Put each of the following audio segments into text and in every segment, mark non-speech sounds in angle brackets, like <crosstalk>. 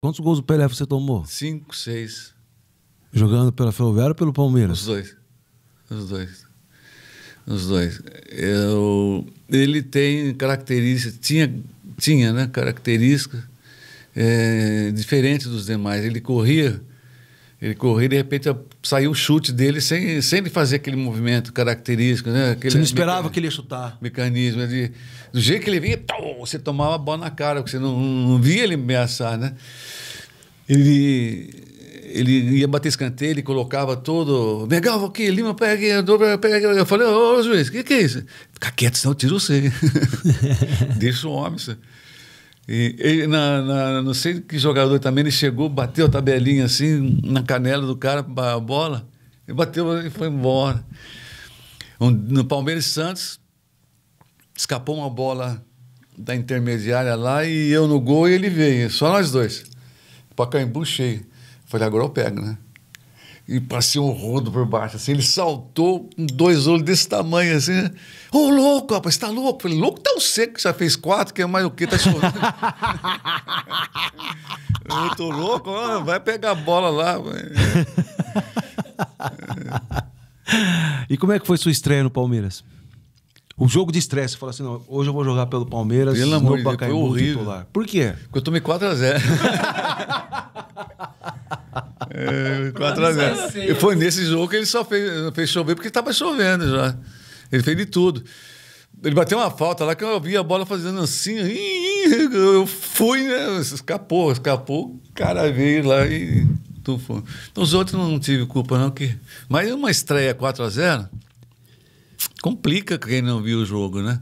Quantos gols o Pelé você tomou? Cinco, seis. Jogando pela Ferroviária ou pelo Palmeiras? Os dois. Os dois. Os dois. Eu, ele tem características, tinha, tinha né, características é, eh, diferentes dos demais. Ele corria ele correr de repente saiu o chute dele sem, sem ele fazer aquele movimento característico, né? Aquele você não esperava que ele ia chutar. Mecanismo. Né? De, do jeito que ele vinha, você tomava a bola na cara, porque você não, não via ele ameaçar, né? Ele, ele ia bater escanteio, ele colocava todo. Legal, aqui, Lima, pega, dobra, pega. Eu falei, ô, juiz, o que, que é isso? Fica quieto, senão eu tiro você. <laughs> Deixa o homem, senhor. E, na, na, não sei que jogador também, ele chegou, bateu a tabelinha assim na canela do cara, a bola, e bateu e foi embora. Um, no Palmeiras Santos, escapou uma bola da intermediária lá e eu no gol e ele veio, só nós dois. Pacaembu cheio. Falei, agora eu pego, né? e passei um rodo por baixo, assim. Ele saltou com dois olhos desse tamanho, assim. Né? Ô, oh, louco, rapaz, tá louco? Falei, louco tão tá seco que já fez quatro, que é mais o quê? Tá chorando. <laughs> Eu tô louco, ó, vai pegar a bola lá. e como é que foi sua estreia no Palmeiras? O jogo de estresse, você fala assim, não, hoje eu vou jogar pelo Palmeiras, pelo amor de Deus, foi horrível. Titular. Por quê? Porque eu tomei 4 x 0 é, 4 a 0. E foi assim. nesse jogo que ele só fez, fez chover porque estava chovendo já. Ele fez de tudo. Ele bateu uma falta lá que eu vi a bola fazendo assim. Eu fui, né? Escapou, escapou. O cara veio lá e tufou. Então, os outros não tive culpa, não. Que... Mas uma estreia 4x0 complica quem não viu o jogo, né?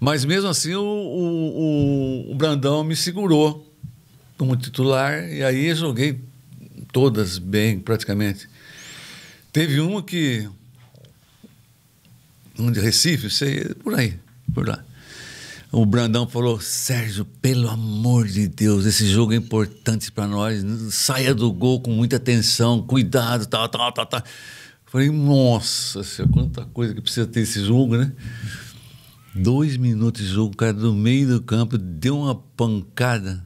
Mas mesmo assim, o, o, o Brandão me segurou como titular. E aí eu joguei todas bem, praticamente. Teve uma que. Um de Recife, sei, por aí, por lá. O Brandão falou: Sérgio, pelo amor de Deus, esse jogo é importante para nós. Saia do gol com muita atenção, cuidado, tal, tal, tal, tal. Falei, nossa senhora, quanta coisa que precisa ter esse jogo, né? Dois minutos de jogo, o cara do meio do campo deu uma pancada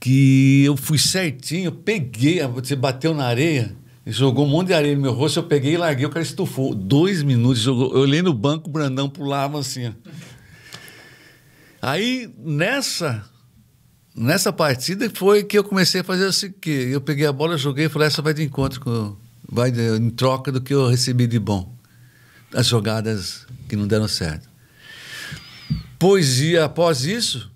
que eu fui certinho, peguei, você bateu na areia, jogou um monte de areia no meu rosto, eu peguei e larguei, o cara estufou. Dois minutos, jogou, eu olhei no banco, o Brandão pulava assim. Aí, nessa, nessa partida foi que eu comecei a fazer assim, que eu peguei a bola, joguei e falei, essa vai de encontro, com, vai de, em troca do que eu recebi de bom. As jogadas que não deram certo. Pois e após isso,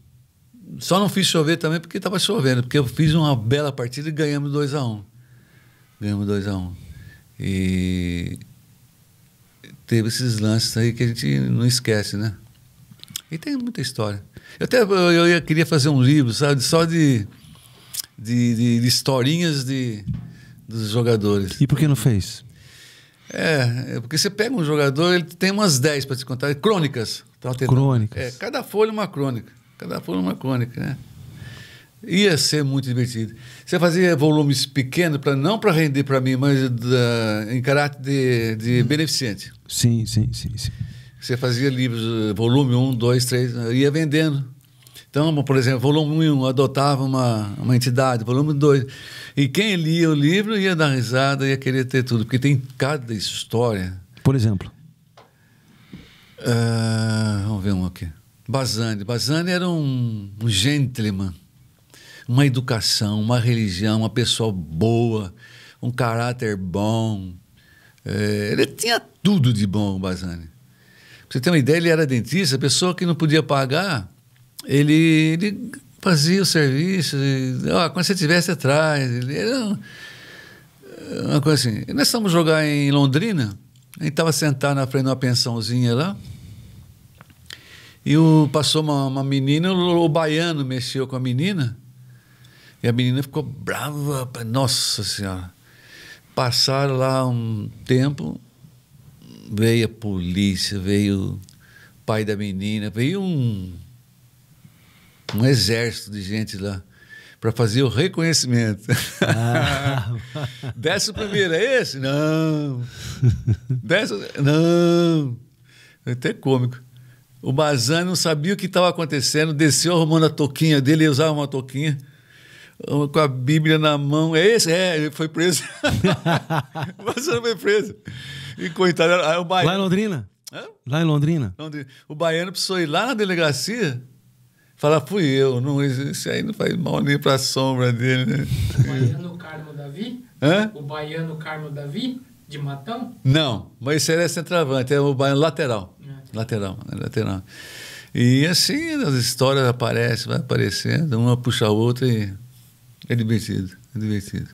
só não fiz chover também porque estava chovendo, porque eu fiz uma bela partida e ganhamos 2 a 1 um. Ganhamos 2 a 1 um. E teve esses lances aí que a gente não esquece, né? E tem muita história. Eu até eu, eu queria fazer um livro, sabe, só de, de, de, de historinhas de, dos jogadores. E por que não fez? É, é porque você pega um jogador, ele tem umas 10 para te contar, crônicas. Crônicas. É, cada folha uma crônica. Cada forma é cônica, né? Ia ser muito divertido. Você fazia volumes pequenos, pra, não para render para mim, mas da, em caráter de, de hum. beneficente. Sim, sim, sim, sim. Você fazia livros, eh, volume 1, 2, 3, ia vendendo. Então, por exemplo, volume 1 adotava uma, uma entidade, volume 2. E quem lia o livro ia dar risada, ia querer ter tudo, porque tem cada história. Por exemplo? Uh, vamos ver um aqui. Bazani. Bazani era um, um gentleman, uma educação, uma religião, uma pessoa boa, um caráter bom. É, ele tinha tudo de bom, Basani. Bazani. Pra você ter uma ideia, ele era dentista, pessoa que não podia pagar, ele, ele fazia o serviço, e, oh, quando você estivesse atrás, Ele era um, uma coisa assim. E nós estamos jogar em Londrina, a gente estava sentado na frente de uma pensãozinha lá, e o, passou uma, uma menina, o, o baiano mexeu com a menina. E a menina ficou brava. Nossa Senhora. Passaram lá um tempo, veio a polícia, veio o pai da menina, veio um, um exército de gente lá para fazer o reconhecimento. Ah. <laughs> Desce o primeiro, é esse? Não. Desce, não. É até cômico. O Bazan não sabia o que estava acontecendo, desceu arrumando a touquinha dele, ele usava uma touquinha com a Bíblia na mão. É esse? É, ele foi preso. <laughs> o Bazan foi preso. E coitado, aí o Baiano. Lá em Londrina? Hã? Lá em Londrina. Londrina. O baiano precisou ir lá na delegacia falar, fui eu, não, isso aí não faz mal nem para a sombra dele, né? O baiano Carmo Davi? Hã? O baiano Carmo Davi, de Matão? Não, mas esse era centroavante, é o baiano lateral. Lateral, né, lateral. E assim as histórias aparecem, vai aparecendo, uma puxa a outra e é divertido, é divertido.